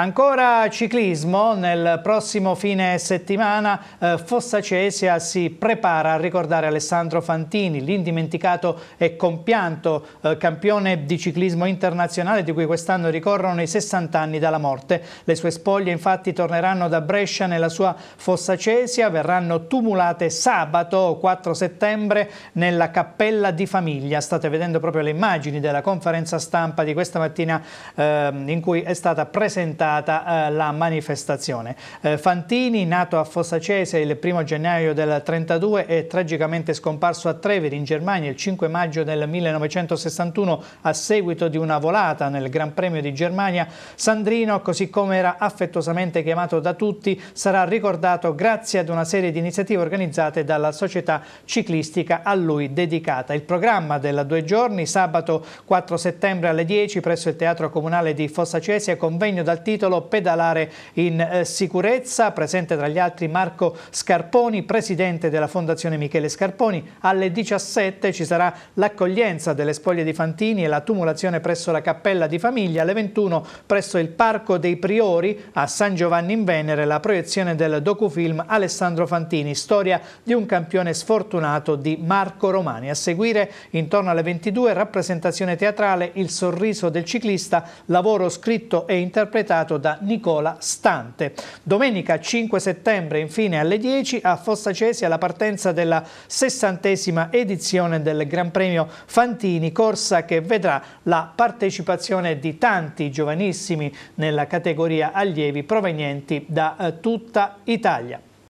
Ancora ciclismo, nel prossimo fine settimana eh, Cesia si prepara a ricordare Alessandro Fantini, l'indimenticato e compianto eh, campione di ciclismo internazionale di cui quest'anno ricorrono i 60 anni dalla morte. Le sue spoglie infatti torneranno da Brescia nella sua Fossa Cesia, verranno tumulate sabato 4 settembre nella Cappella di Famiglia. State vedendo proprio le immagini della conferenza stampa di questa mattina eh, in cui è stata presentata stata eh, la manifestazione. Eh, Fantini, nato a Fossacese il 1 gennaio del 1932, è tragicamente scomparso a Treveri in Germania il 5 maggio del 1961 a seguito di una volata nel Gran Premio di Germania. Sandrino, così come era affettuosamente chiamato da tutti, sarà ricordato grazie ad una serie di iniziative organizzate dalla società ciclistica a lui dedicata. Il programma della due giorni, sabato 4 settembre alle 10 presso il Teatro Comunale di Fossacese, convegno dal titolo titolo Pedalare in eh, sicurezza, presente tra gli altri Marco Scarponi, presidente della Fondazione Michele Scarponi. Alle 17 ci sarà l'accoglienza delle spoglie di Fantini e la tumulazione presso la Cappella di Famiglia, alle 21 presso il Parco dei Priori a San Giovanni in Venere la proiezione del docufilm Alessandro Fantini, storia di un campione sfortunato di Marco Romani. A seguire, intorno alle 22, rappresentazione teatrale Il sorriso del ciclista, lavoro scritto e interpretato presentato da Nicola Stante. Domenica 5 settembre, infine alle 10, a Fossa Cesia la partenza della sessantesima edizione del Gran Premio Fantini, corsa che vedrà la partecipazione di tanti giovanissimi nella categoria allievi provenienti da eh, tutta Italia.